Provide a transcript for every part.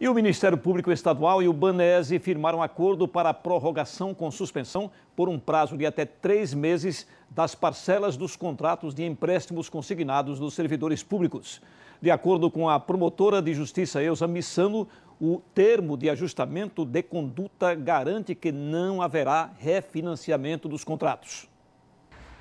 E o Ministério Público Estadual e o Banese firmaram acordo para a prorrogação com suspensão por um prazo de até três meses das parcelas dos contratos de empréstimos consignados dos servidores públicos. De acordo com a promotora de justiça Elza Missano, o termo de ajustamento de conduta garante que não haverá refinanciamento dos contratos.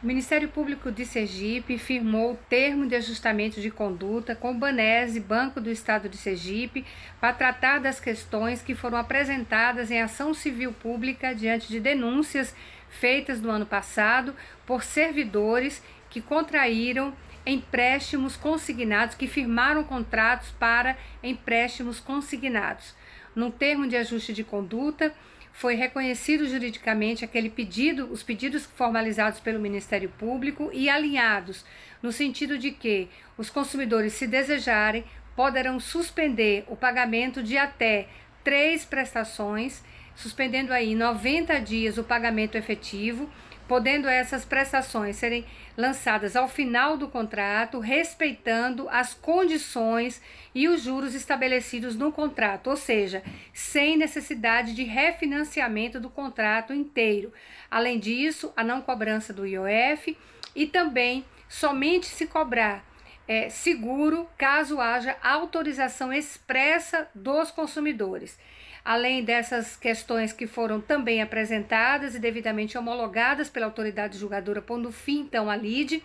O Ministério Público de Sergipe firmou o termo de ajustamento de conduta com o Banese, Banco do Estado de Sergipe, para tratar das questões que foram apresentadas em ação civil pública diante de denúncias feitas no ano passado por servidores que contraíram empréstimos consignados, que firmaram contratos para empréstimos consignados. No termo de ajuste de conduta, foi reconhecido juridicamente aquele pedido, os pedidos formalizados pelo Ministério Público e alinhados, no sentido de que os consumidores, se desejarem, poderão suspender o pagamento de até três prestações, suspendendo aí 90 dias o pagamento efetivo podendo essas prestações serem lançadas ao final do contrato, respeitando as condições e os juros estabelecidos no contrato, ou seja, sem necessidade de refinanciamento do contrato inteiro. Além disso, a não cobrança do IOF e também somente se cobrar é, seguro caso haja autorização expressa dos consumidores. Além dessas questões que foram também apresentadas e devidamente homologadas pela autoridade julgadora, pondo fim então à lide,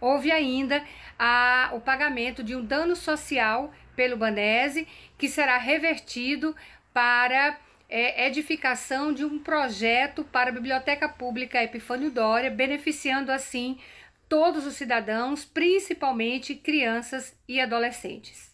houve ainda a, o pagamento de um dano social pelo Banese, que será revertido para é, edificação de um projeto para a Biblioteca Pública Epifânio Dória, beneficiando assim todos os cidadãos, principalmente crianças e adolescentes.